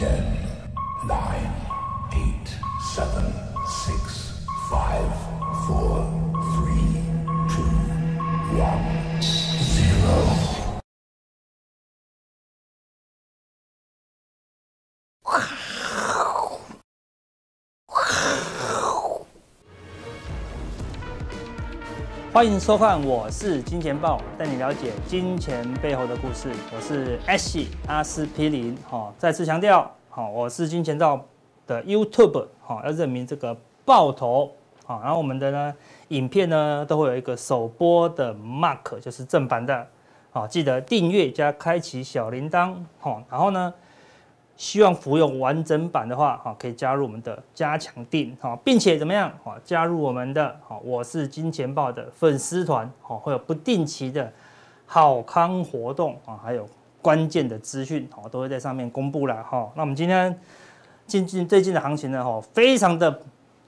10, 9, 8, 7, 6, 5, 欢迎收看，我是金钱豹，带你了解金钱背后的故事。我是 S 阿司匹林，哈，再次强调，哈，我是金钱豹的 YouTube，哈，要证明这个爆头，哈，然后我们的呢影片呢都会有一个首播的 mark，就是正版的，好，记得订阅加开启小铃铛，好，然后呢。希望服用完整版的话，哈，可以加入我们的加强定，哈，并且怎么样，哈，加入我们的，哈，我是金钱豹的粉丝团，哈，会有不定期的好康活动啊，还有关键的资讯，哈，都会在上面公布了，哈。那我们今天最近最近的行情呢，哈，非常的，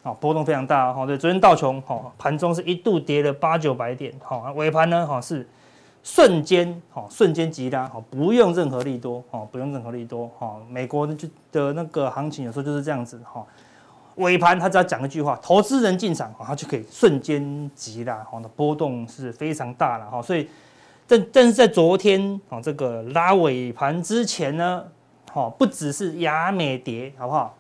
啊，波动非常大，哈，对，昨天道琼，哈，盘中是一度跌了八九百点，哈，尾盘呢，哈，是。瞬间哦，瞬间急拉哦，不用任何利多哦，不用任何利多哦。美国就的那个行情有时候就是这样子哈。尾盘他只要讲一句话，投资人进场，然后就可以瞬间急拉哦，那波动是非常大了哈。所以，但但是在昨天啊，这个拉尾盘之前呢，哦，不只是亚美跌，好不好？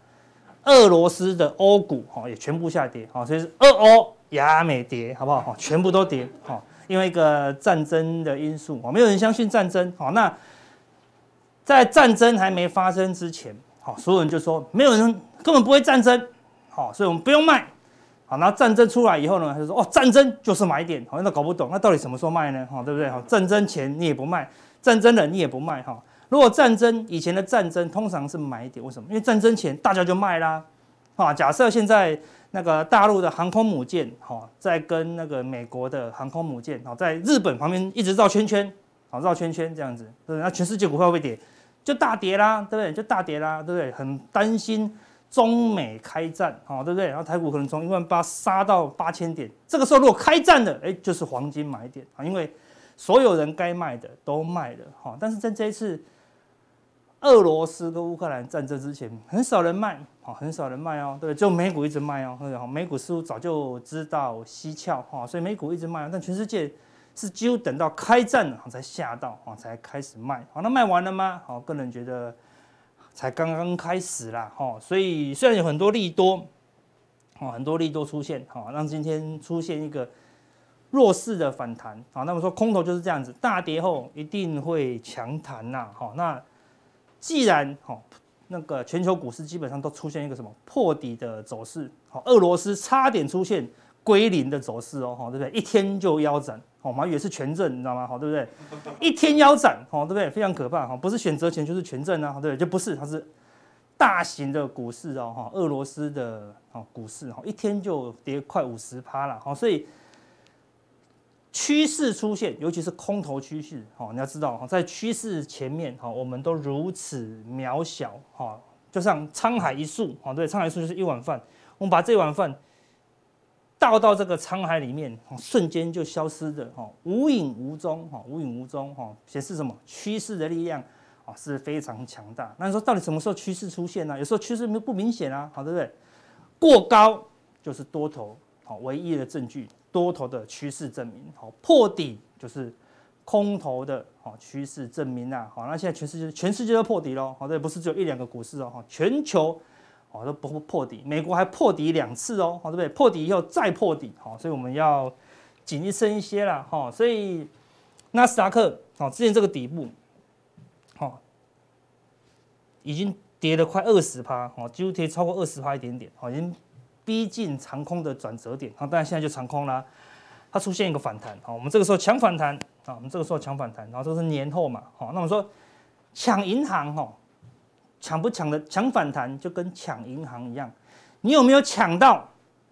俄罗斯的欧股哈也全部下跌哈，所以是二欧、亚美跌，好不好？哈，全部都跌哈。另外一个战争的因素，哦，没有人相信战争。好，那在战争还没发生之前，好，所有人就说没有人根本不会战争，好，所以我们不用卖。好，那战争出来以后呢，他就说哦，战争就是买点，好像都搞不懂。那到底什么时候卖呢？哈，对不对？哈，战争前你也不卖，战争了你也不卖哈。如果战争以前的战争通常是买点，为什么？因为战争前大家就卖啦，啊，假设现在。那个大陆的航空母舰，哈，在跟那个美国的航空母舰，好，在日本旁边一直绕圈圈，好绕圈圈这样子，那全世界股票会跌，就大跌啦，对不对？就大跌啦，对不对？很担心中美开战，哦，对不对？然后台股可能从一万八杀到八千点，这个时候如果开战了，哎，就是黄金买点啊，因为所有人该卖的都卖了，哈。但是在这一次俄罗斯跟乌克兰战争之前，很少人卖。好，很少人卖哦，对，就美股一直卖哦，好，美股似乎早就知道蹊跷哈，所以美股一直卖，但全世界是几乎等到开战才吓到啊，才开始卖，好，那卖完了吗？好，个人觉得才刚刚开始啦，哈，所以虽然有很多利多，好，很多利多出现，好，让今天出现一个弱势的反弹，啊，那么说空头就是这样子，大跌后一定会强弹呐，好，那既然好。那个全球股市基本上都出现一个什么破底的走势，好，俄罗斯差点出现归零的走势哦，哈，对不对？一天就腰斩，好，马也是全证，你知道吗？好，对不对？一天腰斩，好，对不对？非常可怕，哈，不是选择权就是权证啊，对，就不是，它是大型的股市哦，哈，俄罗斯的哦股市，哈，一天就跌快五十趴了，好，所以。趋势出现，尤其是空头趋势，好，你要知道哈，在趋势前面，好，我们都如此渺小，哈，就像沧海一粟，哈，对，沧海一粟就是一碗饭，我们把这碗饭倒到这个沧海里面，瞬间就消失的，哈，无影无踪，哈，无影无踪，哈，显示什么？趋势的力量，啊，是非常强大。那你说到底什么时候趋势出现呢？有时候趋势没不明显啊，好，对不对？过高就是多头，好，唯一的证据。多头的趋势证明，好破底就是空头的，好趋势证明啊，好那现在全世界全世界都破底喽，好这不是只有一两个股市哦，全球哦都不破底，美国还破底两次哦，好对不对？破底以后再破底，好所以我们要谨慎一些啦，哈，所以纳斯达克，好之前这个底部，好已经跌了快二十趴，好几乎跌超过二十趴一点点，好已经。逼近长空的转折点，好，当然现在就长空啦，它出现一个反弹，好，我们这个时候强反弹，啊，我们这个时候强反弹，然后这是年后嘛，好，那我们说抢银行，吼，抢不抢的抢反弹就跟抢银行一样，你有没有抢到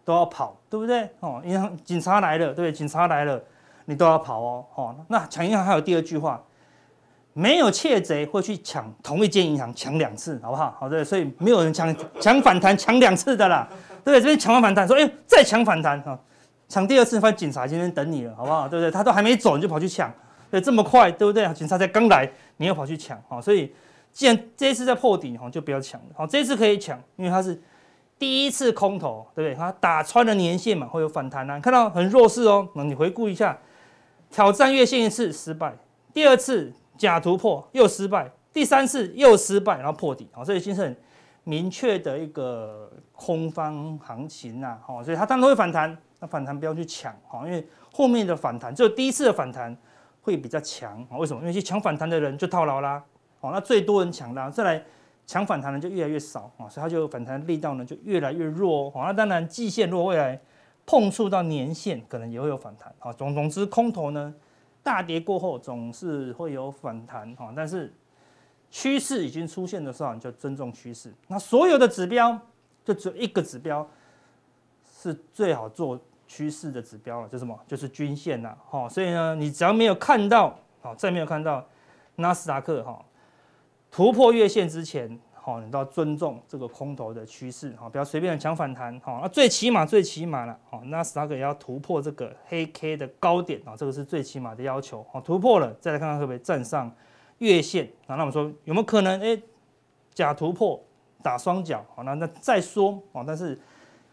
都要跑，对不对？哦，银行警察来了，对不对？警察来了，你都要跑哦，哦，那抢银行还有第二句话，没有窃贼会去抢同一间银行抢两次，好不好？好的，所以没有人抢抢反弹抢两次的啦。对，这边抢完反弹，说：“哎再抢反弹啊！抢第二次，发现警察今天等你了，好不好？对不对？他都还没走，你就跑去抢，对，这么快，对不对？警察才刚来，你又跑去抢，好，所以既然这次在破底，哈，就不要抢了。好，这次可以抢，因为它是第一次空头，对不对？它打穿了年线嘛，会有反弹啊。看到很弱势哦，那你回顾一下，挑战月线一次失败，第二次假突破又失败，第三次又失败，然后破底，好，所以经是很明确的一个。”空方行情呐，哦，所以它当然会反弹，那反弹不要去抢，哦，因为后面的反弹有第一次的反弹会比较强，哦，为什么？因为去抢反弹的人就套牢啦，哦，那最多人抢啦，再来抢反弹的就越来越少，啊，所以它就反弹力道呢就越来越弱，哦，那当然季线如果未来碰触到年线，可能也会有反弹，啊，总总之空头呢大跌过后总是会有反弹，哦，但是趋势已经出现的时候，你就尊重趋势，那所有的指标。只有一个指标是最好做趋势的指标了，就什么？就是均线呐，哈。所以呢，你只要没有看到，好，再没有看到纳斯达克哈突破月线之前，好，你都要尊重这个空头的趋势，好，不要随便的抢反弹，好。那最起码，最起码了，好，纳斯达克也要突破这个黑 K 的高点啊，这个是最起码的要求，好，突破了，再来看看会不会站上月线，啊？那我们说有没有可能，哎，假突破。打双脚，好，那那再说，哦，但是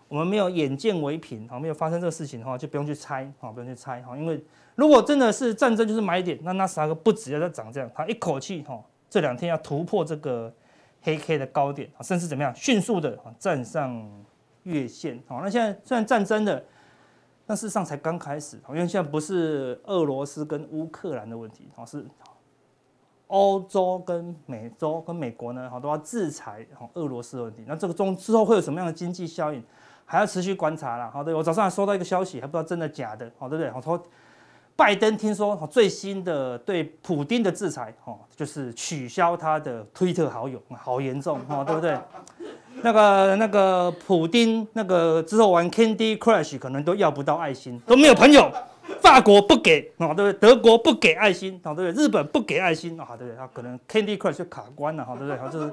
我们没有眼见为凭，好，没有发生这个事情，的话，就不用去猜，好，不用去猜，哈，因为如果真的是战争就是买点，那纳斯达克不止要在涨这样，它一口气，哈，这两天要突破这个黑 K 的高点，啊，甚至怎么样，迅速的站上月线，好，那现在虽然战争的，那事实上才刚开始，因为现在不是俄罗斯跟乌克兰的问题，好，是。欧洲跟美洲跟美国呢，好多要制裁俄罗斯问题。那这个中之后会有什么样的经济效应，还要持续观察啦。好，对我早上还收到一个消息，还不知道真的假的。好，对不对？我说拜登听说最新的对普丁的制裁，哦，就是取消他的推特好友，好严重。哦，对不对？那个那个普丁那个之后玩 Candy Crush 可能都要不到爱心，都没有朋友。法国不给，啊对不对？德国不给爱心，啊对不对？日本不给爱心，啊对不对？他可能 Candy Crush 就卡关了，哈对不对？他就是，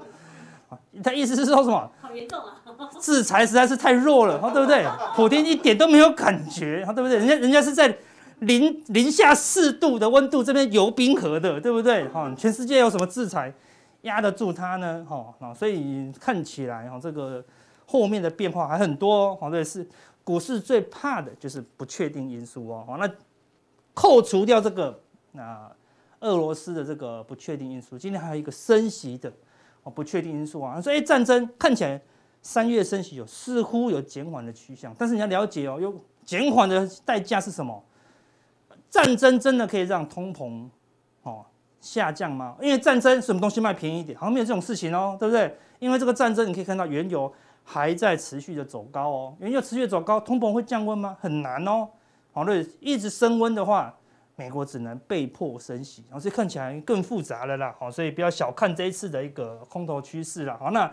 他意思是说什么？好严重啊！制裁实在是太弱了，哈对不对？普京一点都没有感觉，哈对不对？人家人家是在零零下四度的温度这边游冰河的，对不对？哈，全世界有什么制裁压得住他呢？哈，啊，所以看起来，哈这个后面的变化还很多，哈对是。股市最怕的就是不确定因素哦。好，那扣除掉这个那俄罗斯的这个不确定因素，今天还有一个升息的哦不确定因素啊。所以战争看起来三月升息有似乎有减缓的趋向，但是你要了解哦，有减缓的代价是什么？战争真的可以让通膨哦下降吗？因为战争什么东西卖便宜一点？好像没有这种事情哦，对不对？因为这个战争你可以看到原油。还在持续的走高哦，因油要持续走高，通膨会降温吗？很难哦。好，那一直升温的话，美国只能被迫升息，然所以看起来更复杂了啦。好，所以不要小看这一次的一个空头趋势了。好，那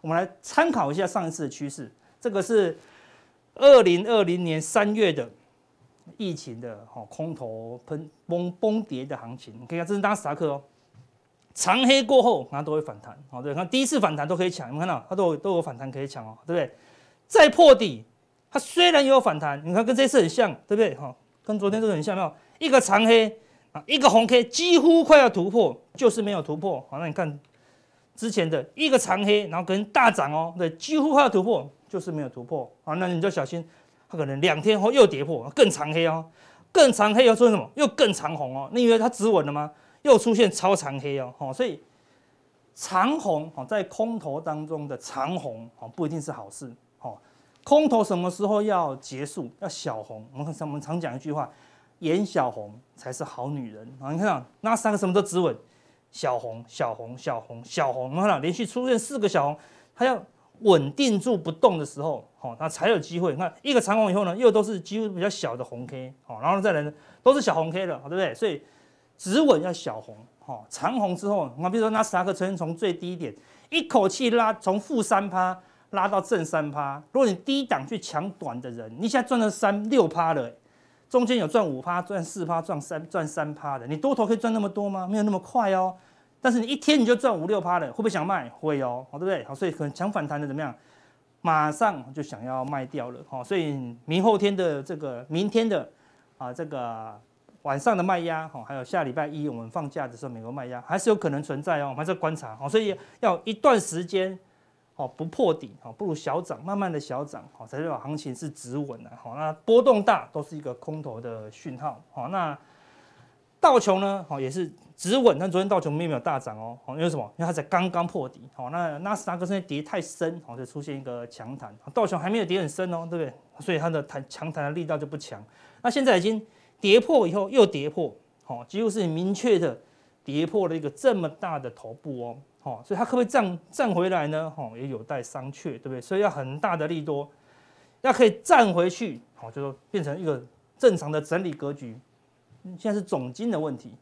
我们来参考一下上一次的趋势，这个是二零二零年三月的疫情的，好，空头喷崩崩跌的行情，你看这是纳斯达克哦？长黑过后，它都会反弹，好，对，看第一次反弹都可以抢，你们看到它都都有反弹可以抢哦，对不对？再破底，它虽然也有反弹，你看跟这次很像，对不对？哈，跟昨天这个很像没有？一个长黑啊，一个红 K 几乎快要突破，就是没有突破，好，那你看之前的一个长黑，然后跟大涨哦，对，几乎快要突破，就是没有突破，好，那你就小心，它可能两天后又跌破，更长黑哦，更长黑要说什么？又更长红哦？你以为它止稳了吗？又出现超长黑哦，所以长红哦，在空头当中的长红哦，不一定是好事哦。空头什么时候要结束？要小红。我们常我们常讲一句话，演小红才是好女人啊。你看那三个什么都止稳，小红小红小红小红，你看连续出现四个小红，它要稳定住不动的时候，好，它才有机会。你看一个长红以后呢，又都是几乎比较小的红 K 哦，然后再来都是小红 K 了，对不对？所以。止稳要小红，哈，长红之后，那比如说纳斯达克曾经从最低点一口气拉从负三趴拉到正三趴，如果你低档去抢短的人，你现在赚了三六趴了，中间有赚五趴、赚四趴、赚三、赚三趴的，你多头可以赚那么多吗？没有那么快哦，但是你一天你就赚五六趴了，会不会想卖？会哦，对不对？好，所以可能抢反弹的怎么样？马上就想要卖掉了，好，所以明后天的这个明天的啊这个。晚上的卖压，哈，还有下礼拜一我们放假的时候，美国卖压还是有可能存在哦，我们还在观察，哦，所以要一段时间，哦，不破底，哦，不如小涨，慢慢的小涨，哦，才代行情是止稳的，好，那波动大都是一个空头的讯号，好，那道琼呢，好也是止稳，但昨天道琼并没有大涨哦，因为什么？因为它才刚刚破底，好，那纳斯达克现在跌太深，哦，就出现一个强弹，道琼还没有跌很深哦，对不对？所以它的弹强弹的力道就不强，那现在已经。跌破以后又跌破，好几乎是你明确的跌破了一个这么大的头部哦，好，所以它可不可以站站回来呢？哦，也有待商榷，对不对？所以要很大的力多，要可以站回去，好就说变成一个正常的整理格局。现在是总金的问题，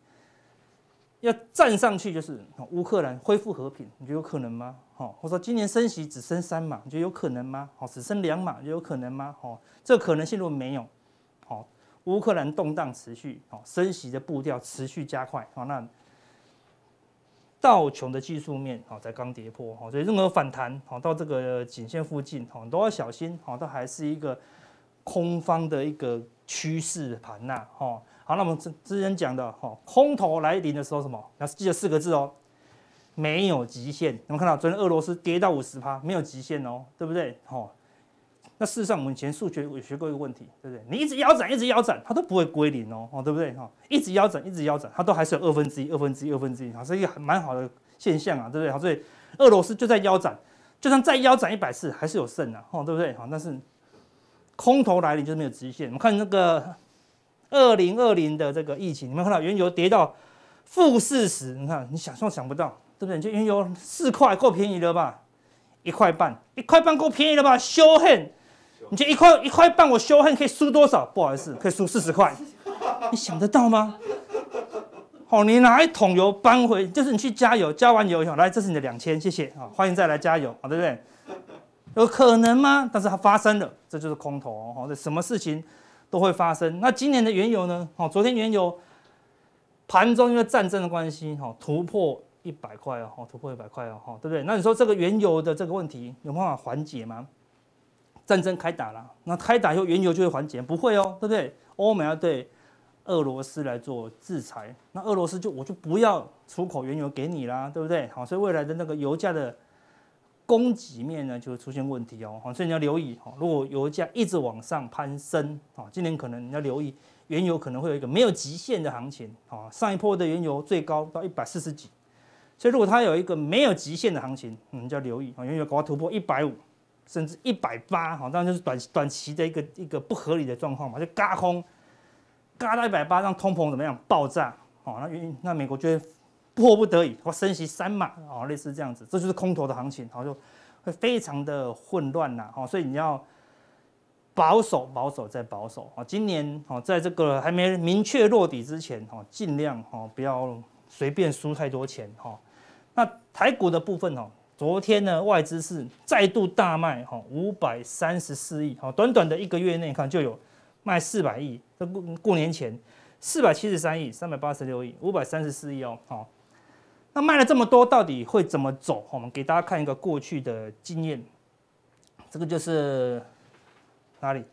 要站上去就是乌克兰恢复和平，你觉得有可能吗？好，我说今年升息只升三码，你觉得有可能吗？好，只升两码，你觉得有可能吗？好，这个可能性如果没有，好。乌克兰动荡持续，好升息的步调持续加快，好那道琼的技术面，好才刚跌破，好所以任何反弹，好到这个颈线附近，好都要小心，好都还是一个空方的一个趋势盘呐，好，好那我们之之前讲的，好空头来临的时候什么？要记得四个字哦，没有极限。你们看到昨天俄罗斯跌到五十趴，没有极限哦，对不对？好。那事实上，我们以前数学也学过一个问题，对不对？你一直腰斩，一直腰斩，它都不会归零哦，哦，对不对？哈，一直腰斩，一直腰斩，它都还是有二分之一，二分之一，二分之一，好，是一个蛮好的现象啊，对不对？好，所以俄罗斯就在腰斩，就算再腰斩一百次，还是有剩的，哦，对不对？好，但是空头来临就是没有极限。我们看那个二零二零的这个疫情，你们看到原油跌到负四十，你看，你想象想不到，对不对？就原油四块够便宜了吧？一块半，一块半够便宜了吧？羞恨！你就一块一块半，我修恨可以输多少？不好意思，可以输四十块。你想得到吗？哦，你拿一桶油搬回，就是你去加油，加完油以后，来，这是你的两千，谢谢啊，欢迎再来加油啊，对不对？有可能吗？但是它发生了，这就是空头。哦。这什么事情都会发生。那今年的原油呢？好，昨天原油盘中因为战争的关系，哦，突破一百块哦，突破一百块哦，对不对？那你说这个原油的这个问题有办法缓解吗？战争开打了，那开打以后原油就会缓解，不会哦，对不对？欧美要对俄罗斯来做制裁，那俄罗斯就我就不要出口原油给你啦，对不对？好，所以未来的那个油价的供给面呢就会出现问题哦。好，所以你要留意哦，如果油价一直往上攀升，啊，今年可能你要留意原油可能会有一个没有极限的行情。啊，上一波的原油最高到一百四十几，所以如果它有一个没有极限的行情，嗯，要留意哦，原油赶快突破一百五。甚至一百八，好，当然就是短短期的一个一个不合理的状况嘛，就嘎空，嘎到一百八，让通膨怎么样爆炸，哦，那那美国就迫不得已，或升息三码，哦，类似这样子，这就是空头的行情，然后就会非常的混乱呐，哦，所以你要保守，保守再保守，哦，今年哦，在这个还没明确落底之前，哦，尽量哦，不要随便输太多钱，哈，那台股的部分，哦。昨天呢，外资是再度大卖，哈，五百三十四亿，好，短短的一个月内看就有卖四百亿，过过年前四百七十三亿，三百八十六亿，五百三十四亿哦，好，那卖了这么多，到底会怎么走？我们给大家看一个过去的经验，这个就是哪里？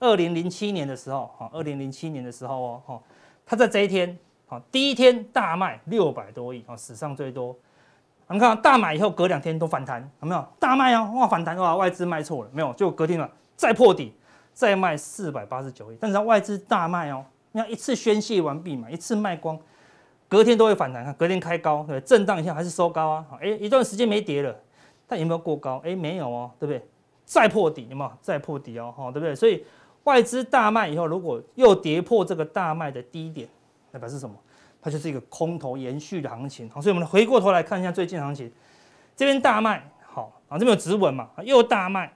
二零零七年的时候，哈，二零零七年的时候哦，哈，他在这一天，好，第一天大卖六百多亿，啊，史上最多。我们看到大买以后隔两天都反弹，有没有？大卖哦，哇，反弹，哇，外资卖错了，没有，就隔天了，再破底，再卖四百八十九亿，但是外资大卖哦，你看一次宣泄完毕嘛，一次卖光，隔天都会反弹，看隔天开高，对不震荡一下还是收高啊，好，哎，一段时间没跌了，但有没有过高？哎，没有哦，对不对？再破底，有没有？再破底哦，好，对不对？所以外资大卖以后，如果又跌破这个大卖的低点，那表示什么？它就是一个空头延续的行情，好，所以我们回过头来看一下最近行情，这边大卖，好啊，这边有指纹嘛，又大卖，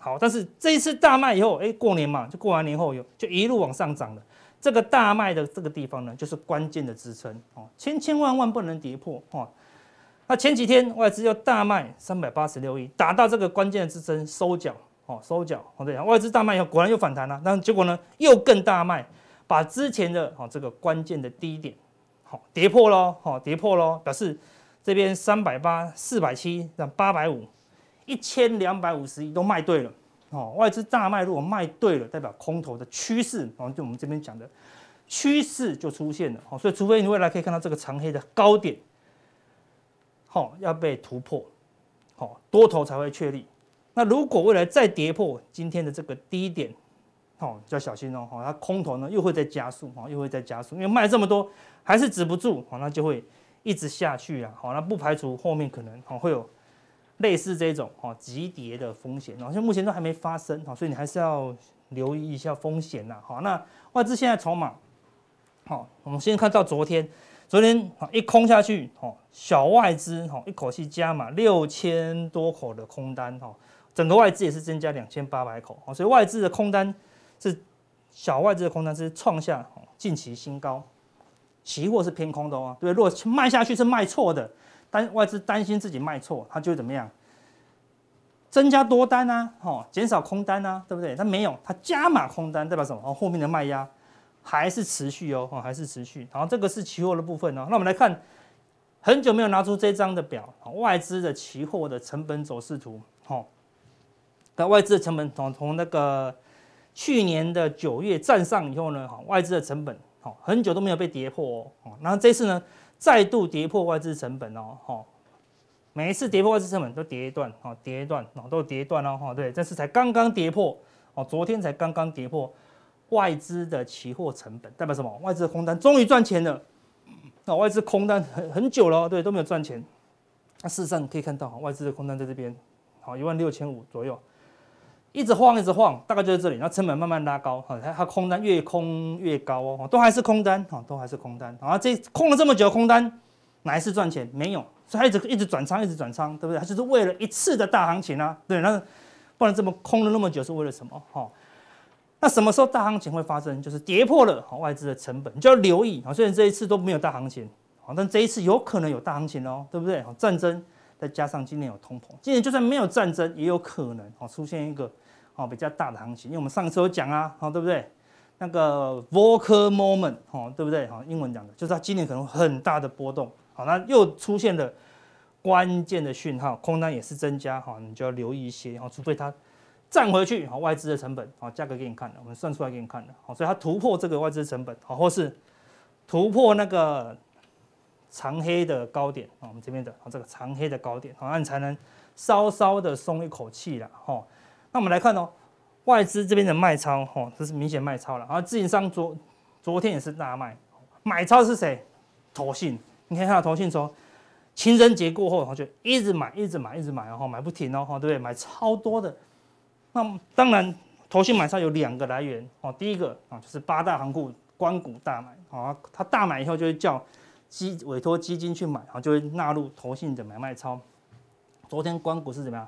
好，但是这一次大卖以后，哎，过年嘛，就过完年后有就一路往上涨了。这个大卖的这个地方呢，就是关键的支撑哦，千千万万不能跌破哦。那前几天外资又大卖三百八十六亿，打到这个关键支撑收缴哦，收缴哦，对，外资大卖以后果然又反弹了，但是结果呢，又更大卖，把之前的哦这个关键的低点。好，跌破喽！好，跌破喽！表示这边三百八、四百七、那八百五、一千两百五十一都卖对了。哦，外资大卖，如果卖对了，代表空头的趋势，哦，就我们这边讲的趋势就出现了。好，所以除非你未来可以看到这个长黑的高点，好要被突破，好多头才会确立。那如果未来再跌破今天的这个低点，哦，要小心哦！哈，它空头呢又会再加速，哈，又会再加速，因为卖这么多还是止不住，哈，那就会一直下去啊，好，那不排除后面可能哈会有类似这种哈急跌的风险，好像目前都还没发生，哈，所以你还是要留意一下风险呐，好，那外资现在筹码，好，我们先看到昨天，昨天一空下去，哈，小外资哈一口气加码六千多口的空单，哈，整个外资也是增加两千八百口，所以外资的空单。是小外资的空单是创下近期新高，期货是偏空的哦，对，如果卖下去是卖错的，但外资担心自己卖错，它就怎么样增加多单啊，哦，减少空单啊，对不对？它没有，它加码空单代表什么？哦，后面的卖压还是持续哦，哦，还是持续。然后这个是期货的部分哦，那我们来看很久没有拿出这张的表，外资的期货的成本走势图，哦，那外资的成本从从那个。去年的九月站上以后呢，哈外资的成本，哈很久都没有被跌破哦。然后这次呢，再度跌破外资成本哦，哈每一次跌破外资成本都跌一段，哈跌一段，哦，都跌段了哈。对，这次才刚刚跌破哦，昨天才刚刚跌破外资的期货成本，代表什么？外资的空单终于赚钱了。那外资空单很很久了，对，都没有赚钱。那事实上你可以看到，哈外资的空单在这边，好一万六千五左右。一直晃，一直晃，大概就在这里，然后成本慢慢拉高，哈，它它空单越空越高哦，都还是空单，哈，都还是空单，然后这空了这么久空单哪一次赚钱没有？所以它一直一直转仓，一直转仓，对不对？它就是为了一次的大行情啊，对，那不然这么空了那么久是为了什么？哈，那什么时候大行情会发生？就是跌破了外资的成本，你就要留意啊。虽然这一次都没有大行情，啊，但这一次有可能有大行情哦，对不对？战争。再加上今年有通膨，今年就算没有战争，也有可能哦出现一个哦比较大的行情。因为我们上次有讲啊，哦对不对？那个 Volker moment 哦对不对？哈英文讲的就是它今年可能很大的波动。好，那又出现了关键的讯号，空单也是增加。哈，你就要留意一些。哦，除非它站回去，好外资的成本，好价格给你看了，我们算出来给你看了。好，所以它突破这个外资成本，好或是突破那个。长黑的高点啊，我们这边的啊，这个长黑的高点，好你才能稍稍的松一口气了哈。那我们来看哦，外资这边的卖超哈，这是明显卖超了。啊。自营商昨昨天也是大卖，买超是谁？投信。你可以看到投信说情人节过后，后就一直买，一直买，一直买，然后买不停哦，哈，对不对？买超多的。那当然，投信买超有两个来源哦。第一个啊，就是八大行库关股大买，啊，他大买以后就会叫。基委托基金去买，然后就会纳入投信的买卖超。昨天光谷是怎么样？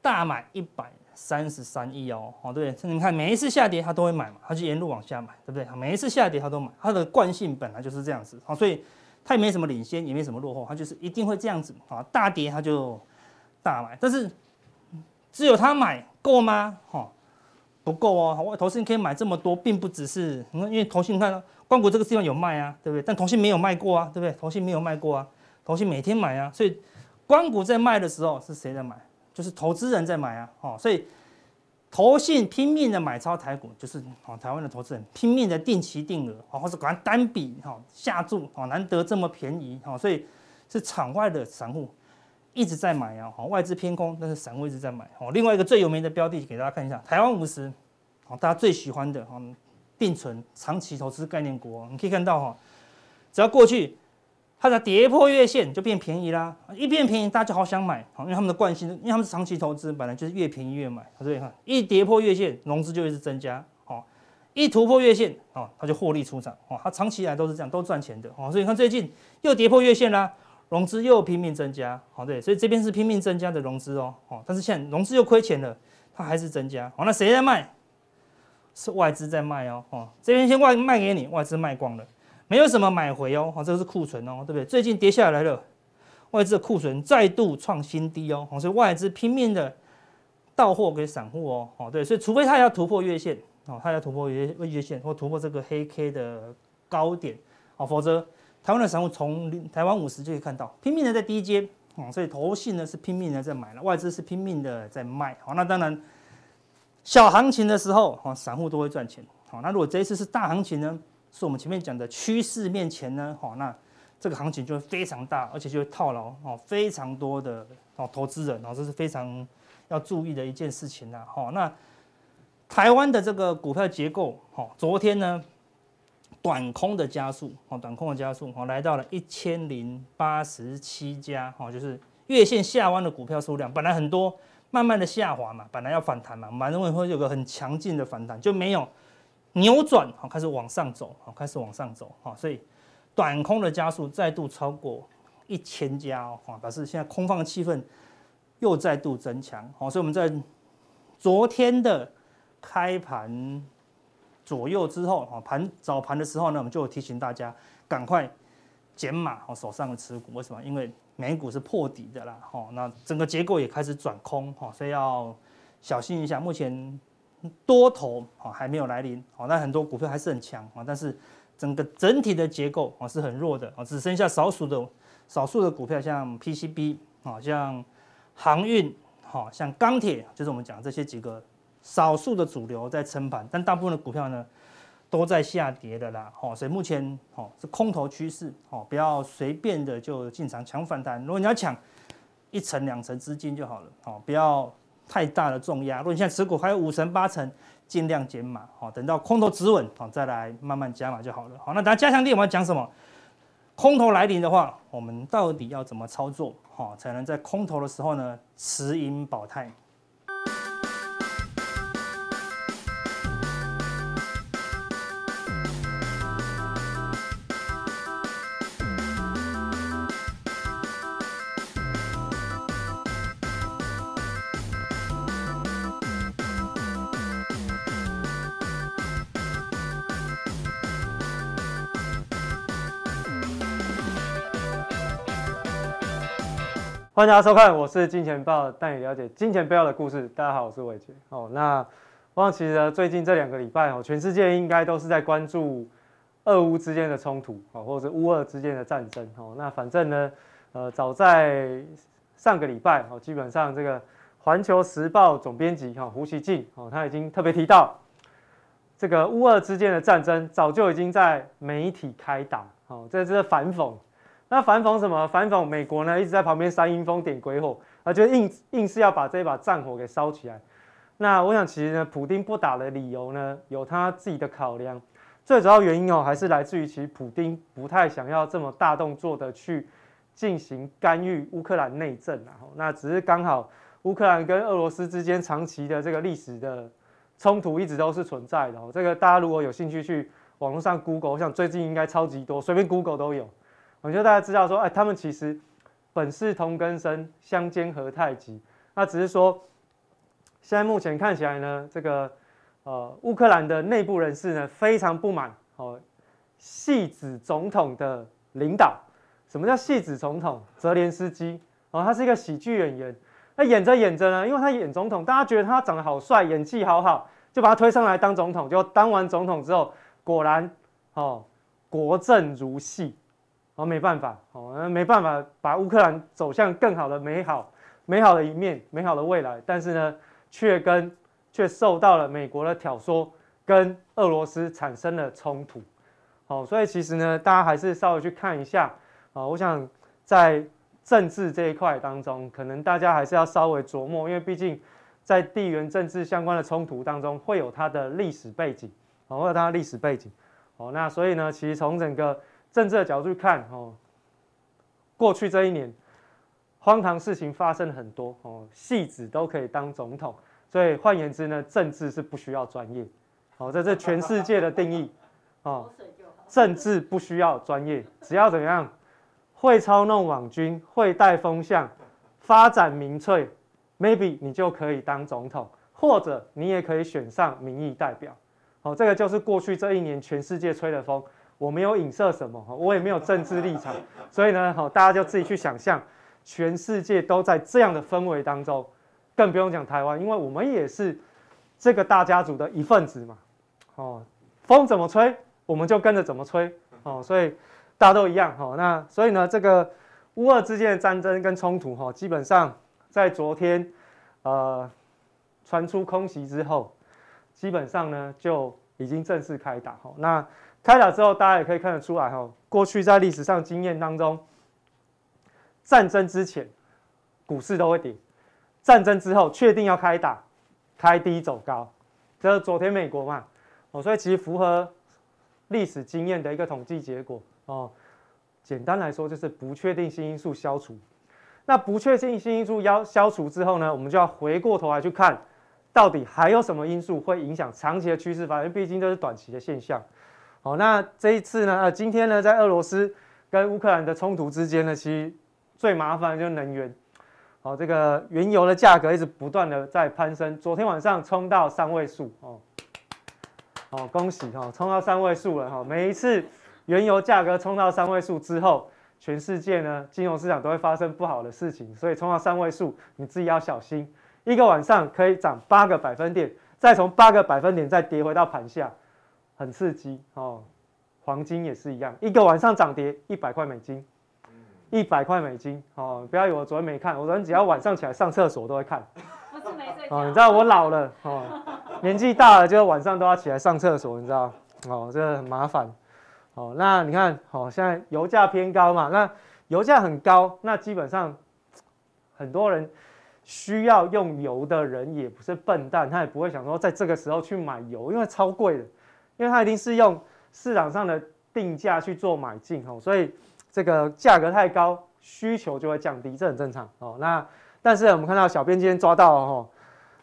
大买一百三十三亿哦，哦对。你看每一次下跌，它都会买嘛，它就沿路往下买，对不对？每一次下跌它都买，它的惯性本来就是这样子，好，所以它也没什么领先，也没什么落后，它就是一定会这样子啊。大跌它就大买，但是只有它买够吗？哈，不够哦。我投信可以买这么多，并不只是因为投信看。光谷这个地方有卖啊，对不对？但同性没有卖过啊，对不对？同性没有卖过啊，同性每天买啊，所以光谷在卖的时候是谁在买？就是投资人在买啊，哦，所以投信拼命的买超台股，就是哦台湾的投资人拼命的定期定额，哦或是管单笔哈下注，哦难得这么便宜哦所以是场外的散户一直在买啊，哦外资偏空，但是散户一直在买。哦，另外一个最有名的标的给大家看一下，台湾五十，好，大家最喜欢的，哈。并存长期投资概念股，你可以看到哈，只要过去它在跌破月线就变便宜啦，一变便宜大家就好想买，好因为他们的惯性，因为他们是长期投资，本来就是越便宜越买，以哈，一跌破月线融资就一直增加，好，一突破月线哦，它就获利出场，哦，它长期以来都是这样都赚钱的，哦，所以看最近又跌破月线啦，融资又拼命增加，好对，所以这边是拼命增加的融资哦，哦，但是现在融资又亏钱了，它还是增加，好，那谁在卖？是外资在卖哦，哦这边先外卖给你，外资卖光了，没有什么买回哦，哦这个是库存哦，对不对？最近跌下来了，外资的库存再度创新低哦，所以外资拼命的到货给散户哦，哦对，所以除非他要突破月线哦，他要突破月月线或突破这个黑 K 的高点哦，否则台湾的散户从台湾五十就可以看到拼命的在低阶，哦。所以投信呢是拼命的在买了，外资是拼命的在卖，好，那当然。小行情的时候，哈，散户都会赚钱，好，那如果这一次是大行情呢？是我们前面讲的趋势面前呢，好，那这个行情就会非常大，而且就会套牢，哦，非常多的哦，投资人，哦，这是非常要注意的一件事情呐，好，那台湾的这个股票结构，哦，昨天呢，短空的加速，哦，短空的加速，哦，来到了一千零八十七家，哦，就是月线下弯的股票数量，本来很多。慢慢的下滑嘛，本来要反弹嘛，满融会会有个很强劲的反弹，就没有扭转，好开始往上走，好开始往上走，好，所以短空的加速再度超过一千家哦，啊，表示现在空方气氛又再度增强，好，所以我们在昨天的开盘左右之后，啊盘早盘的时候呢，我们就提醒大家赶快减码哦手上的持股，为什么？因为美股是破底的啦，哦，那整个结构也开始转空，哦，所以要小心一下。目前多头，哦、还没有来临，哦，那很多股票还是很强，啊，但是整个整体的结构，啊，是很弱的，啊，只剩下少数的少数的股票，像 PCB，啊，像航运，哦，像钢铁，就是我们讲这些几个少数的主流在撑盘，但大部分的股票呢？都在下跌的啦，好，所以目前好是空头趋势，好不要随便的就进场抢反弹。如果你要抢一层两层资金就好了，好不要太大的重压。如果你现在持股还有五成八成，尽量减码，好等到空头止稳，好再来慢慢加码就好了。好，那大家加强点我们要讲什么？空头来临的话，我们到底要怎么操作？好才能在空头的时候呢，持盈保泰。欢迎大家收看，我是金钱豹，带你了解金钱背后的故事。大家好，我是伟杰。哦，那，我想其实最近这两个礼拜哦，全世界应该都是在关注俄乌之间的冲突啊，或者是乌俄之间的战争。哦，那反正呢，呃，早在上个礼拜哦，基本上这个《环球时报》总编辑哈胡锡进哦，他已经特别提到，这个乌俄之间的战争早就已经在媒体开打。好，这是反讽。那反讽什么？反讽美国呢？一直在旁边煽阴风点鬼火啊，就硬硬是要把这把战火给烧起来。那我想，其实呢，普丁不打的理由呢，有他自己的考量。最主要原因哦，还是来自于其实普丁不太想要这么大动作的去进行干预乌克兰内政。然后，那只是刚好乌克兰跟俄罗斯之间长期的这个历史的冲突一直都是存在的。这个大家如果有兴趣去网络上 Google，我想最近应该超级多，随便 Google 都有。我觉得大家知道说，哎，他们其实本是同根生，相煎何太急。那只是说，现在目前看起来呢，这个呃乌克兰的内部人士呢非常不满哦，戏子总统的领导。什么叫戏子总统？泽连斯基哦，他是一个喜剧演员，他演着演着呢，因为他演总统，大家觉得他长得好帅，演技好好，就把他推上来当总统。就当完总统之后，果然哦，国政如戏。哦，没办法，哦，那没办法把乌克兰走向更好的美好、美好的一面、美好的未来，但是呢，却跟却受到了美国的挑唆，跟俄罗斯产生了冲突，哦，所以其实呢，大家还是稍微去看一下，啊，我想在政治这一块当中，可能大家还是要稍微琢磨，因为毕竟在地缘政治相关的冲突当中，会有它的历史背景，哦，会有它的历史背景，哦，那所以呢，其实从整个。政治的角度去看哦，过去这一年，荒唐事情发生很多哦，戏子都可以当总统。所以换言之呢，政治是不需要专业。好，在这全世界的定义哦，政治不需要专业，只要怎么样，会操弄网军，会带风向，发展民粹，maybe 你就可以当总统，或者你也可以选上民意代表。好，这个就是过去这一年全世界吹的风。我没有影射什么哈，我也没有政治立场，所以呢，好，大家就自己去想象，全世界都在这样的氛围当中，更不用讲台湾，因为我们也是这个大家族的一份子嘛，哦，风怎么吹，我们就跟着怎么吹，哦，所以大家都一样，哦，那所以呢，这个乌俄之间的战争跟冲突，哈，基本上在昨天，呃，传出空袭之后，基本上呢就已经正式开打，哈，那。开打之后，大家也可以看得出来哈。过去在历史上经验当中，战争之前股市都会跌，战争之后确定要开打，开低走高。这是昨天美国嘛？哦，所以其实符合历史经验的一个统计结果哦。简单来说，就是不确定性因素消除。那不确定性因素要消除之后呢，我们就要回过头来去看，到底还有什么因素会影响长期的趋势？反正毕竟这是短期的现象。好，那这一次呢？呃，今天呢，在俄罗斯跟乌克兰的冲突之间呢，其实最麻烦的就是能源。好，这个原油的价格一直不断的在攀升，昨天晚上冲到三位数哦。好，恭喜哈，冲到三位数了哈。每一次原油价格冲到三位数之后，全世界呢，金融市场都会发生不好的事情。所以冲到三位数，你自己要小心。一个晚上可以涨八个百分点，再从八个百分点再跌回到盘下。很刺激哦，黄金也是一样，一个晚上涨跌一百块美金，一百块美金哦！不要以为我昨天没看，我昨天只要晚上起来上厕所，都会看。不是没睡。哦、你知道我老了哦，年纪大了，就是晚上都要起来上厕所，你知道哦，这麻烦。哦，那你看哦，现在油价偏高嘛，那油价很高，那基本上很多人需要用油的人也不是笨蛋，他也不会想说在这个时候去买油，因为超贵的。因为它一定是用市场上的定价去做买进哦，所以这个价格太高，需求就会降低，这很正常哦。那但是我们看到小编今天抓到哦，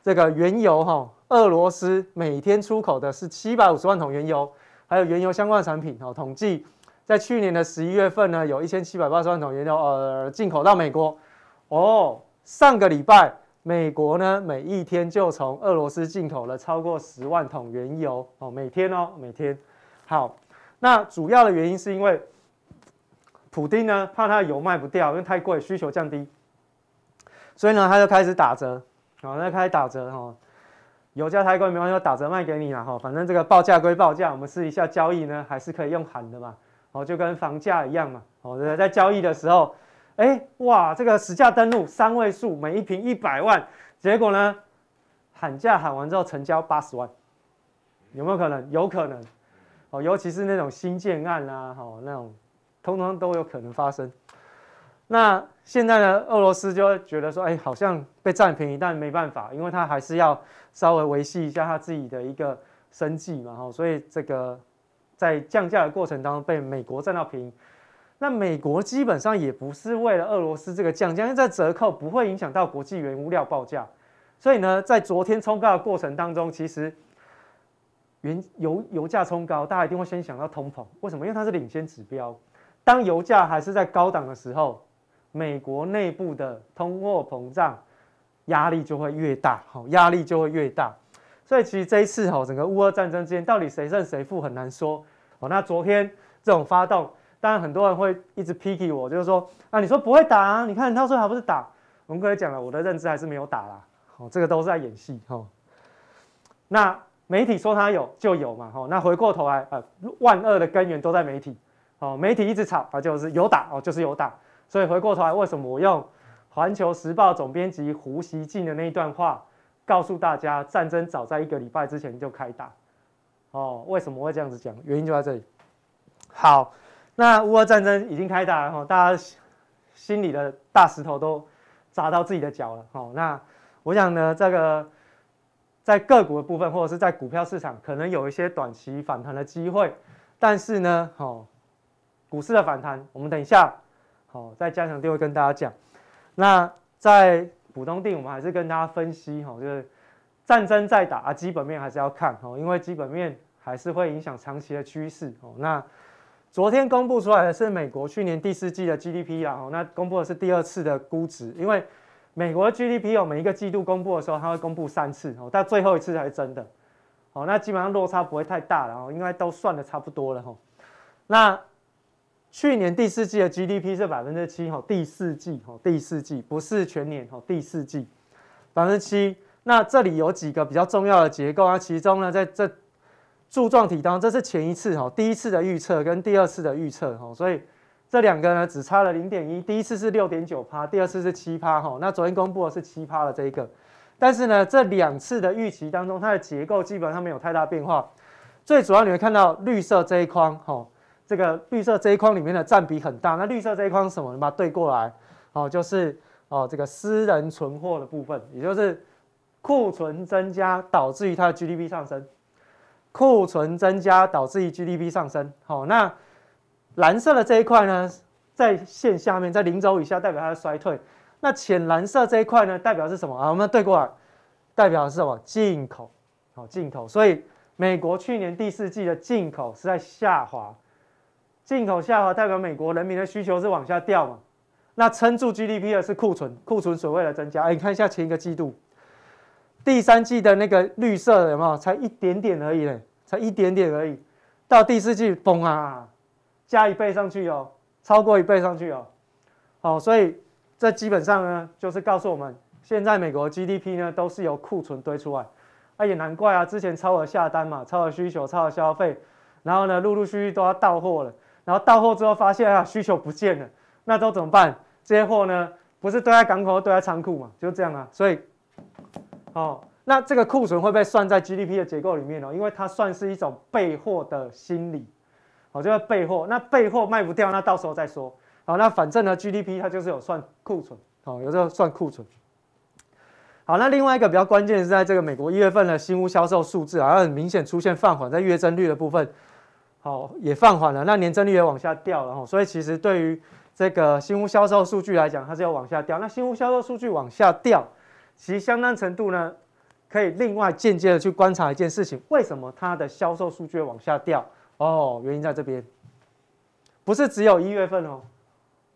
这个原油哈，俄罗斯每天出口的是七百五十万桶原油，还有原油相关产品哦。统计在去年的十一月份呢，有一千七百八十万桶原油呃进口到美国哦。上个礼拜。美国呢，每一天就从俄罗斯进口了超过十万桶原油哦，每天哦，每天。好，那主要的原因是因为，普丁呢怕他的油卖不掉，因为太贵，需求降低，所以呢他就开始打折，好，那开始打折哈，油价太贵没关系，打折卖给你了哈，反正这个报价归报价，我们试一下交易呢，还是可以用喊的嘛，哦，就跟房价一样嘛，哦，在交易的时候。哎哇，这个实价登录三位数，每一瓶一百万，结果呢，喊价喊完之后成交八十万，有没有可能？有可能，哦，尤其是那种新建案啦，吼那种，通通都有可能发生。那现在呢，俄罗斯就觉得说，哎，好像被占便宜，但没办法，因为他还是要稍微维系一下他自己的一个生计嘛，吼，所以这个在降价的过程当中被美国占到便宜。那美国基本上也不是为了俄罗斯这个降价，在折扣不会影响到国际原物料报价，所以呢，在昨天冲高的过程当中，其实，原油油价冲高，大家一定会先想到通膨，为什么？因为它是领先指标。当油价还是在高档的时候，美国内部的通货膨胀压力就会越大，好，压力就会越大。所以其实这一次哈，整个乌俄战争之间到底谁胜谁负很难说。哦，那昨天这种发动。当然，很多人会一直 picky 我，就是说啊，你说不会打啊？你看，他说他还不是打？文哥也讲了，我的认知还是没有打啦。哦，这个都是在演戏。哦，那媒体说他有就有嘛。哦，那回过头来，呃，万恶的根源都在媒体。哦，媒体一直吵，啊，就是有打。哦，就是有打。所以回过头来，为什么我用《环球时报》总编辑胡锡进的那一段话告诉大家，战争早在一个礼拜之前就开打？哦，为什么会这样子讲？原因就在这里。好。那乌俄战争已经开打了哈，大家心里的大石头都砸到自己的脚了哈。那我想呢，这个在个股的部分或者是在股票市场，可能有一些短期反弹的机会，但是呢，哈，股市的反弹，我们等一下，好在加强地会跟大家讲。那在普通定，我们还是跟大家分析哈，就是战争在打啊，基本面还是要看哈，因为基本面还是会影响长期的趋势哦。那。昨天公布出来的是美国去年第四季的 GDP 啦，哦，那公布的是第二次的估值，因为美国 GDP 我每一个季度公布的时候，它会公布三次哦，但最后一次才是真的，哦，那基本上落差不会太大了哦，应该都算的差不多了哈。那去年第四季的 GDP 是百分之七哦，第四季哦，第四季不是全年哦，第四季百分之七。那这里有几个比较重要的结构啊，其中呢在这。柱状体当，这是前一次哈，第一次的预测跟第二次的预测哈，所以这两个呢只差了零点一，第一次是六点九趴，第二次是七趴哈。那昨天公布的是七趴的这一个，但是呢，这两次的预期当中，它的结构基本上没有太大变化。最主要你会看到绿色这一框哈，这个绿色这一框里面的占比很大。那绿色这一框什么？你把它对过来哦，就是哦这个私人存货的部分，也就是库存增加导致于它的 GDP 上升。库存增加导致 GDP 上升。好，那蓝色的这一块呢，在线下面，在零轴以下，代表它的衰退。那浅蓝色这一块呢，代表是什么啊？我们对过来，代表是什么？进口。好，进口。所以美国去年第四季的进口是在下滑，进口下滑代表美国人民的需求是往下掉嘛？那撑住 GDP 的是库存，库存所谓的增加。哎，你看一下前一个季度，第三季的那个绿色的有没有？才一点点而已嘞。才一点点而已，到第四季嘣啊，加一倍上去哦，超过一倍上去哦，好，所以这基本上呢，就是告诉我们，现在美国 GDP 呢都是由库存堆出来，那也难怪啊，之前超额下单嘛，超额需求，超额消费，然后呢陆陆续续都要到货了，然后到货之后发现啊需求不见了，那都怎么办？这些货呢不是堆在港口、堆在仓库嘛，就这样啊，所以，好。那这个库存会被算在 GDP 的结构里面哦，因为它算是一种备货的心理，好，就在备货。那备货卖不掉，那到时候再说。好，那反正呢，GDP 它就是有算库存，好，有时候算库存。好，那另外一个比较关键是在这个美国一月份的新屋销售数字啊，很明显出现放缓，在月增率的部分，好，也放缓了。那年增率也往下掉，了哈，所以其实对于这个新屋销售数据来讲，它是要往下掉。那新屋销售数据往下掉，其实相当程度呢。可以另外间接的去观察一件事情，为什么它的销售数据往下掉？哦，原因在这边，不是只有一月份哦，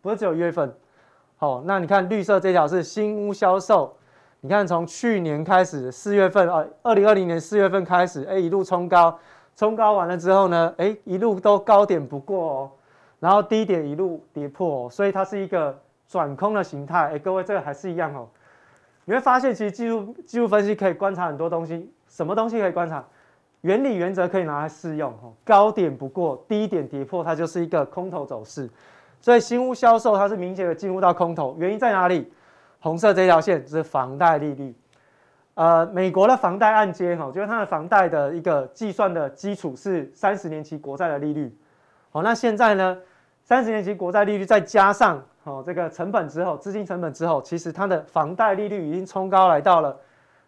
不是只有一月份，好，那你看绿色这条是新屋销售，你看从去年开始四月份啊，二零二零年四月份开始，哎，一路冲高，冲高完了之后呢，哎，一路都高点不过哦，然后低点一路跌破，所以它是一个转空的形态，哎，各位这个还是一样哦。你会发现，其实技术技术分析可以观察很多东西。什么东西可以观察？原理、原则可以拿来适用。哈，高点不过，低点跌破，它就是一个空头走势。所以新屋销售它是明显的进入到空头。原因在哪里？红色这条线是房贷利率。呃，美国的房贷按揭，哈，就是它的房贷的一个计算的基础是三十年期国债的利率。好，那现在呢？三十年期国债利率再加上。哦，这个成本之后，资金成本之后，其实它的房贷利率已经冲高来到了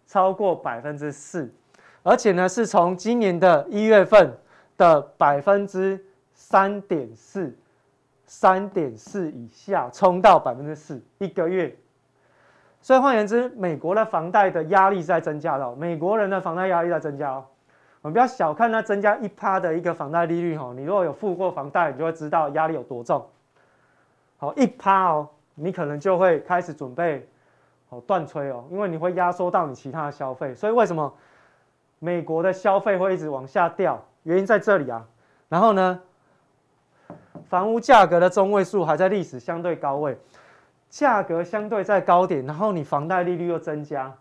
超过百分之四，而且呢，是从今年的一月份的百分之三点四、三点四以下，冲到百分之四一个月。所以换言之，美国的房贷的压力在增加了，美国人的房贷压力在增加哦。我们不要小看那增加一趴的一个房贷利率哦，你如果有付过房贷，你就会知道压力有多重。好一趴哦，你可能就会开始准备，好断吹哦，因为你会压缩到你其他的消费。所以为什么美国的消费会一直往下掉？原因在这里啊。然后呢，房屋价格的中位数还在历史相对高位，价格相对在高点，然后你房贷利率又增加，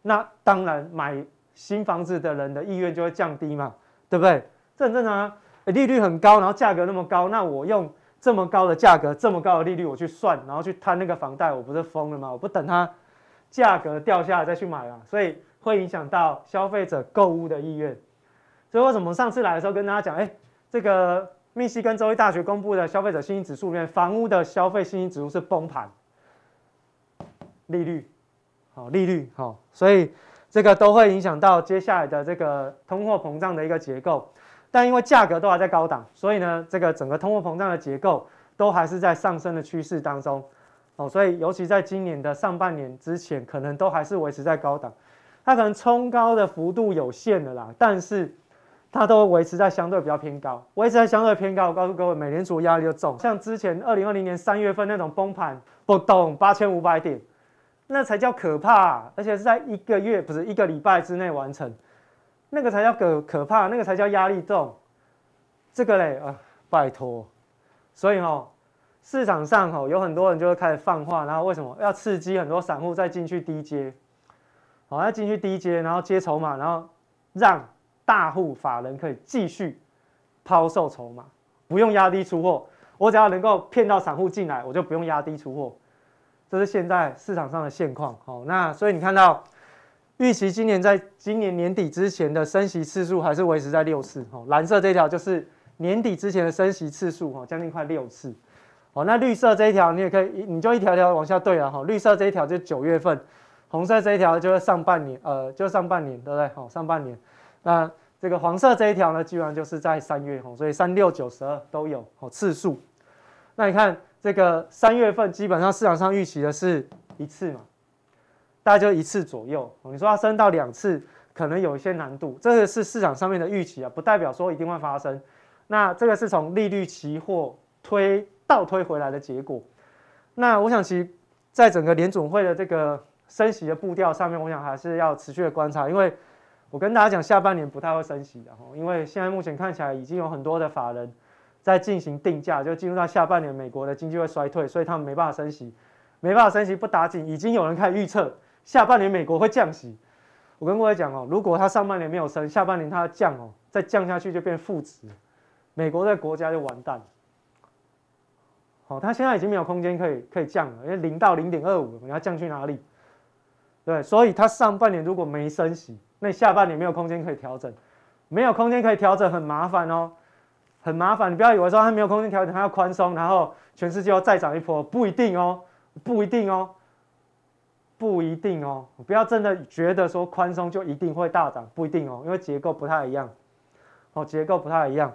那当然买新房子的人的意愿就会降低嘛，对不对？这很正常啊，利率很高，然后价格那么高，那我用。这么高的价格，这么高的利率，我去算，然后去摊那个房贷，我不是疯了吗？我不等它价格掉下来再去买啊，所以会影响到消费者购物的意愿。所以为什么上次来的时候跟大家讲，哎，这个密西根州立大学公布的消费者信心指数里面，房屋的消费信心指数是崩盘，利率好，利率好，所以这个都会影响到接下来的这个通货膨胀的一个结构。但因为价格都还在高档，所以呢，这个整个通货膨胀的结构都还是在上升的趋势当中，哦，所以尤其在今年的上半年之前，可能都还是维持在高档，它可能冲高的幅度有限的啦，但是它都维持在相对比较偏高，维持在相对偏高。我告诉各位，美联储压力就重，像之前二零二零年三月份那种崩盘，不动八千五百点，那才叫可怕，而且是在一个月不是一个礼拜之内完成。那个才叫可可怕，那个才叫压力重。这个嘞，啊，拜托。所以哈，市场上哈有很多人就会开始放话，然后为什么？要刺激很多散户再进去低接，好，要进去低接，然后接筹码，然后让大户、法人可以继续抛售筹码，不用压低出货。我只要能够骗到散户进来，我就不用压低出货。这是现在市场上的现况。好，那所以你看到。预期今年在今年年底之前的升息次数还是维持在六次哦。蓝色这条就是年底之前的升息次数哈，将近快六次。哦，那绿色这一条你也可以，你就一条条往下对了哈。绿色这一条就九月份，红色这一条就是上半年，呃，就上半年，对不对？哦，上半年。那这个黄色这一条呢，基本上就是在三月哦，所以三六九十二都有哦次数。那你看这个三月份基本上市场上预期的是一次嘛？大概就一次左右。你说要升到两次，可能有一些难度。这个是市场上面的预期啊，不代表说一定会发生。那这个是从利率期货推倒推回来的结果。那我想，其实在整个联总会的这个升息的步调上面，我想还是要持续的观察。因为我跟大家讲，下半年不太会升息的，因为现在目前看起来已经有很多的法人在进行定价，就进入到下半年，美国的经济会衰退，所以他们没办法升息，没办法升息不打紧，已经有人开始预测。下半年美国会降息，我跟各位讲哦，如果它上半年没有升，下半年它降哦，再降下去就变负值，美国的国家就完蛋了。好，它现在已经没有空间可以可以降了，因为零到零点二五，你要降去哪里？对，所以它上半年如果没升息，那下半年没有空间可以调整，没有空间可以调整很麻烦哦，很麻烦。你不要以为说它没有空间调整，它要宽松，然后全世界要再涨一波，不一定哦，不一定哦。不一定哦，不要真的觉得说宽松就一定会大涨，不一定哦，因为结构不太一样，哦，结构不太一样，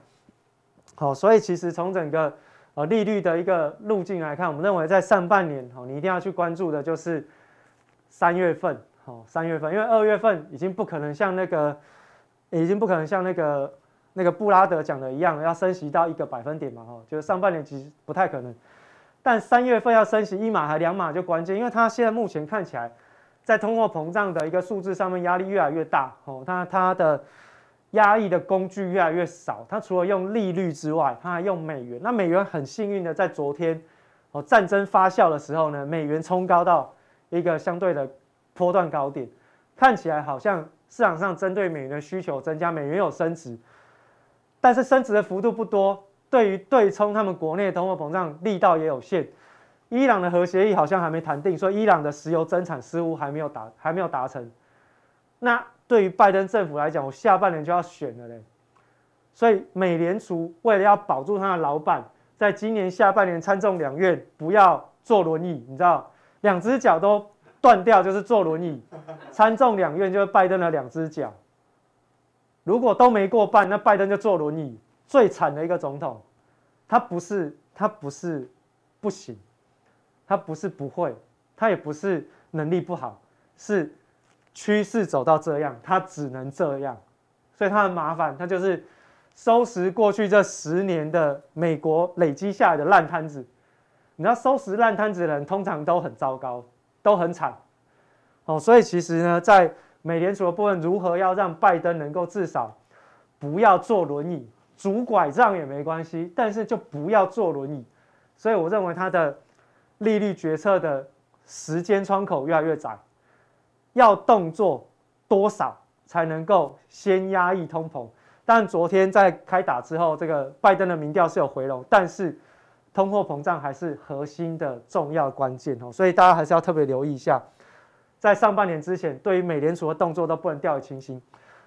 好，所以其实从整个呃利率的一个路径来看，我们认为在上半年哦，你一定要去关注的就是三月份哦，三月份，因为二月份已经不可能像那个已经不可能像那个那个布拉德讲的一样，要升息到一个百分点嘛，哈，就是上半年其实不太可能。但三月份要升息一码还两码就关键，因为它现在目前看起来，在通货膨胀的一个数字上面压力越来越大哦，它它的压抑的工具越来越少，它除了用利率之外，它还用美元。那美元很幸运的在昨天哦战争发酵的时候呢，美元冲高到一个相对的波段高点，看起来好像市场上针对美元的需求增加，美元有升值，但是升值的幅度不多。对于对冲，他们国内通货膨胀力道也有限。伊朗的核协议好像还没谈定，所以伊朗的石油增产似乎还没有达还没有达成。那对于拜登政府来讲，我下半年就要选了嘞。所以美联储为了要保住他的老板，在今年下半年参众两院不要坐轮椅，你知道，两只脚都断掉就是坐轮椅。参众两院就是拜登的两只脚，如果都没过半，那拜登就坐轮椅。最惨的一个总统，他不是他不是不行，他不是不会，他也不是能力不好，是趋势走到这样，他只能这样，所以他很麻烦。他就是收拾过去这十年的美国累积下来的烂摊子。你要收拾烂摊子的人，通常都很糟糕，都很惨。哦，所以其实呢，在美联储的部分，如何要让拜登能够至少不要坐轮椅？拄拐杖也没关系，但是就不要坐轮椅。所以我认为它的利率决策的时间窗口越来越窄，要动作多少才能够先压抑通膨？但昨天在开打之后，这个拜登的民调是有回笼，但是通货膨胀还是核心的重要关键哦，所以大家还是要特别留意一下，在上半年之前，对于美联储的动作都不能掉以轻心。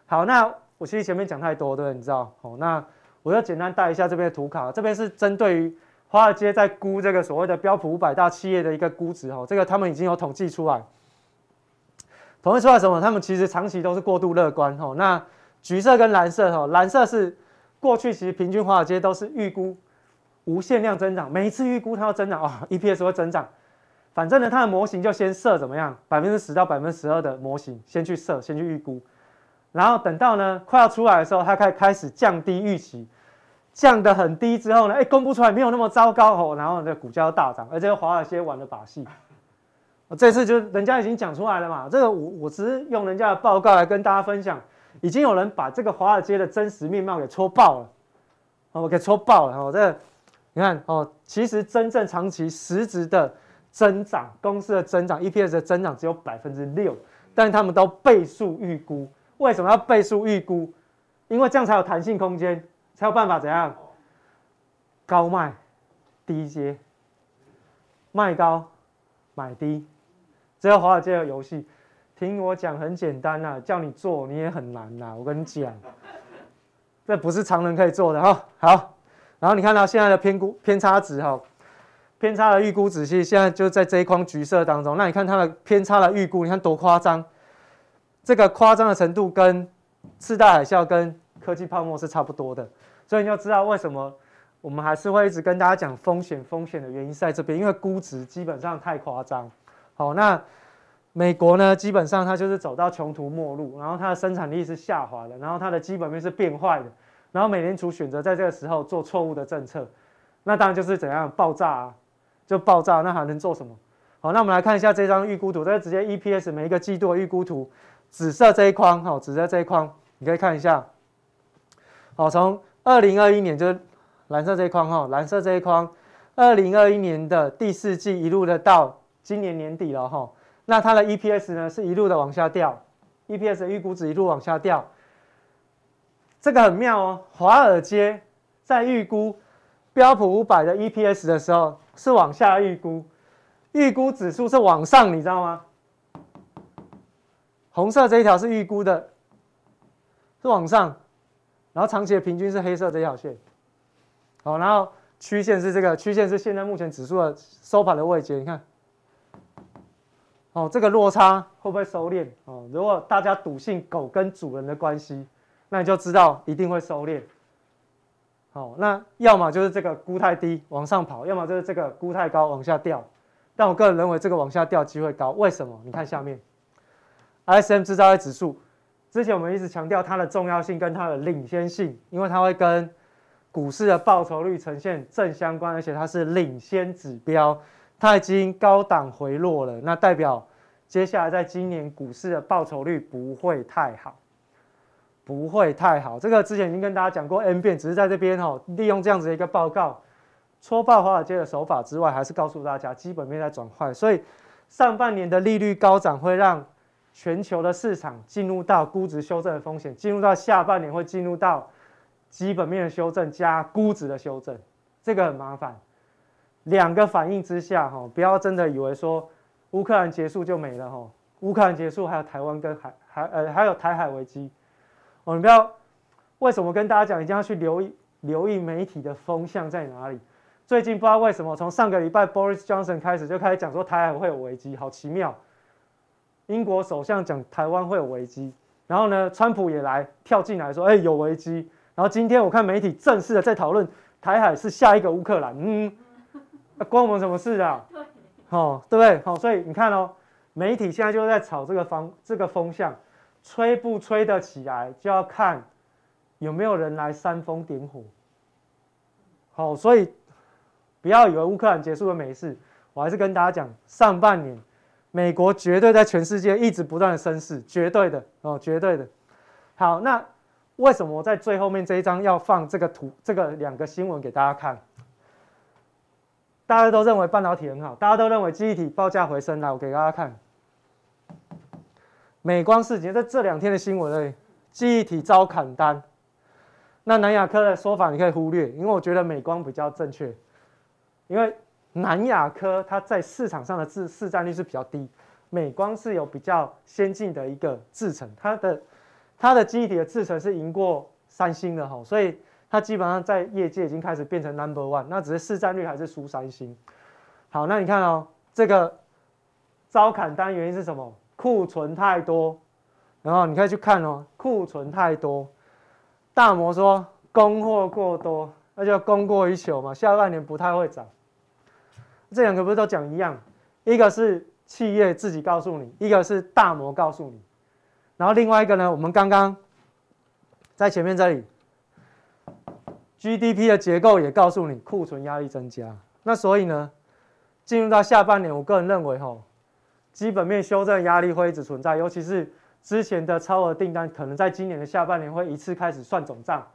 好，那我其实前面讲太多对，你知道哦，那。我就简单带一下这边的图卡，这边是针对于华尔街在估这个所谓的标普五百大企业的一个估值哈，这个他们已经有统计出来，统计出来什么？他们其实长期都是过度乐观哦。那橘色跟蓝色哦，蓝色是过去其实平均华尔街都是预估无限量增长，每一次预估它要增长哦，EPS 会增长，反正呢它的模型就先设怎么样，百分之十到百分之十二的模型先去设，先去预估，然后等到呢快要出来的时候，它开开始降低预期。降得很低之后呢？哎，公布出来没有那么糟糕哦，然后呢，股价大涨。而且华尔街玩的把戏，这次就人家已经讲出来了嘛。这个我我只是用人家的报告来跟大家分享。已经有人把这个华尔街的真实面貌给戳爆了，哦，给戳爆了。哦，这你看哦，其实真正长期实质的增长，公司的增长，EPS 的增长只有百分之六，但是他们都倍数预估。为什么要倍数预估？因为这样才有弹性空间。才有办法怎样？高卖，低接，卖高，买低，这个华尔街的游戏，听我讲很简单呐，叫你做你也很难呐，我跟你讲，这不是常人可以做的哈。好，然后你看到现在的偏估偏差值哈，偏差的预估仔细，现在就在这一框橘色当中。那你看它的偏差的预估，你看多夸张？这个夸张的程度跟次贷海啸、跟科技泡沫是差不多的。所以你就知道为什么我们还是会一直跟大家讲风险，风险的原因在这边，因为估值基本上太夸张。好，那美国呢，基本上它就是走到穷途末路，然后它的生产力是下滑的，然后它的基本面是变坏的，然后美联储选择在这个时候做错误的政策，那当然就是怎样爆炸啊，就爆炸，那还能做什么？好，那我们来看一下这张预估图，这直接 EPS 每一个季度的预估图，紫色这一框，好，紫色这一框，你可以看一下，好，从。二零二一年就是蓝色这一框哈，蓝色这一框，二零二一年的第四季一路的到今年年底了哈，那它的 EPS 呢是一路的往下掉，EPS 的预估值一路往下掉，这个很妙哦，华尔街在预估标普五百的 EPS 的时候是往下预估，预估指数是往上，你知道吗？红色这一条是预估的，是往上。然后长期的平均是黑色这条线，好，然后曲线是这个曲线是现在目前指数的收盘的位阶，你看，哦，这个落差会不会收敛？哦，如果大家笃信狗跟主人的关系，那你就知道一定会收敛。好，那要么就是这个估太低往上跑，要么就是这个估太高往下掉。但我个人认为这个往下掉机会高，为什么？你看下面，SM 制造的指数。之前我们一直强调它的重要性跟它的领先性，因为它会跟股市的报酬率呈现正相关，而且它是领先指标。它已经高档回落了，那代表接下来在今年股市的报酬率不会太好，不会太好。这个之前已经跟大家讲过 N 遍，只是在这边吼利用这样子一个报告戳爆华尔街的手法之外，还是告诉大家基本面在转坏，所以上半年的利率高涨会让。全球的市场进入到估值修正的风险，进入到下半年会进入到基本面的修正加估值的修正，这个很麻烦。两个反应之下，哈，不要真的以为说乌克兰结束就没了，哈，乌克兰结束还有台湾跟海海呃还有台海危机，我们不要为什么跟大家讲一定要去留意留意媒体的风向在哪里？最近不知道为什么从上个礼拜 Boris Johnson 开始就开始讲说台海会有危机，好奇妙。英国首相讲台湾会有危机，然后呢，川普也来跳进来说，哎，有危机。然后今天我看媒体正式的在讨论，台海是下一个乌克兰，嗯，那关我们什么事啊？哦，对不对？好，所以你看哦，媒体现在就在炒这个方这个风向，吹不吹得起来，就要看有没有人来煽风点火。好，所以不要以为乌克兰结束了没事，我还是跟大家讲，上半年。美国绝对在全世界一直不断的升势，绝对的哦，绝对的。好，那为什么在最后面这一张要放这个图，这个两个新闻给大家看？大家都认为半导体很好，大家都认为记忆体报价回升。来，我给大家看，美光事件在这两天的新闻里，记忆体遭砍单。那南亚科的说法你可以忽略，因为我觉得美光比较正确，因为。南亚科它在市场上的市市占率是比较低，美光是有比较先进的一个制程，它的它的基体的制程是赢过三星的哈，所以它基本上在业界已经开始变成 number one，那只是市占率还是输三星。好，那你看哦，这个招砍单原因是什么？库存太多。然后你可以去看哦，库存太多。大摩说供货过多，那就供过于求嘛，下半年不太会涨。这两个不是都讲一样，一个是企业自己告诉你，一个是大摩告诉你，然后另外一个呢，我们刚刚在前面这里，GDP 的结构也告诉你库存压力增加。那所以呢，进入到下半年，我个人认为吼，基本面修正压力会一直存在，尤其是之前的超额订单可能在今年的下半年会一次开始算总账，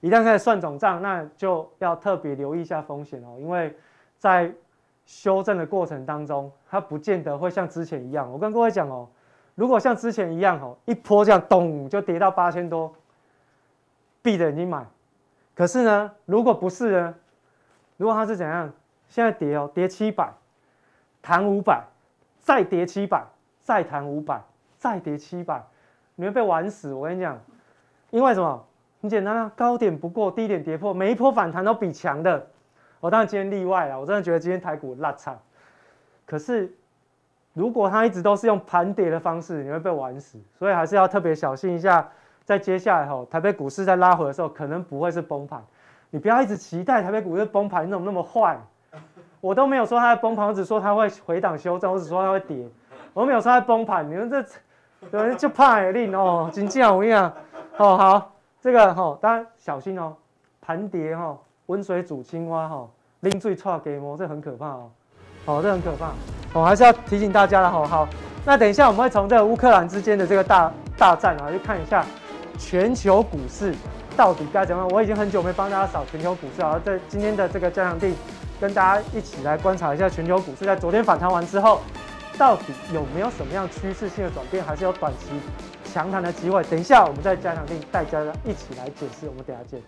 一旦开始算总账，那就要特别留意一下风险哦，因为在修正的过程当中，它不见得会像之前一样。我跟各位讲哦，如果像之前一样哦，一波这样咚就跌到八千多，闭着眼睛买。可是呢，如果不是呢，如果它是怎样，现在跌哦，跌七百，弹五百，再跌七百，再弹五百，再跌七百，你会被玩死。我跟你讲，因为什么？很简单啊，高点不过，低点跌破，每一波反弹都比强的。我当然今天例外了，我真的觉得今天台股烂惨。可是，如果它一直都是用盘跌的方式，你会被玩死。所以还是要特别小心一下。在接下来吼，台北股市在拉回的时候，可能不会是崩盘。你不要一直期待台北股市崩盘，你怎么那么坏？我都没有说它会崩盘，只说它会回档修正，我只说它会跌。我没有说它崩盘，你们这人就怕海令哦，经纪我跟你讲哦，好，这个吼，当然小心哦，盘跌吼。温水煮青蛙哈，拎最差给摸，这很可怕哦，好，这很可怕，我还是要提醒大家了，好好，那等一下我们会从这个乌克兰之间的这个大大战啊，去看一下全球股市到底该怎样。我已经很久没帮大家扫全球股市了，在今天的这个加强定，跟大家一起来观察一下全球股市，在昨天反弹完之后，到底有没有什么样趋势性的转变，还是有短期强弹的机会？等一下我们再加强定带大家一起来解释，我们等下见。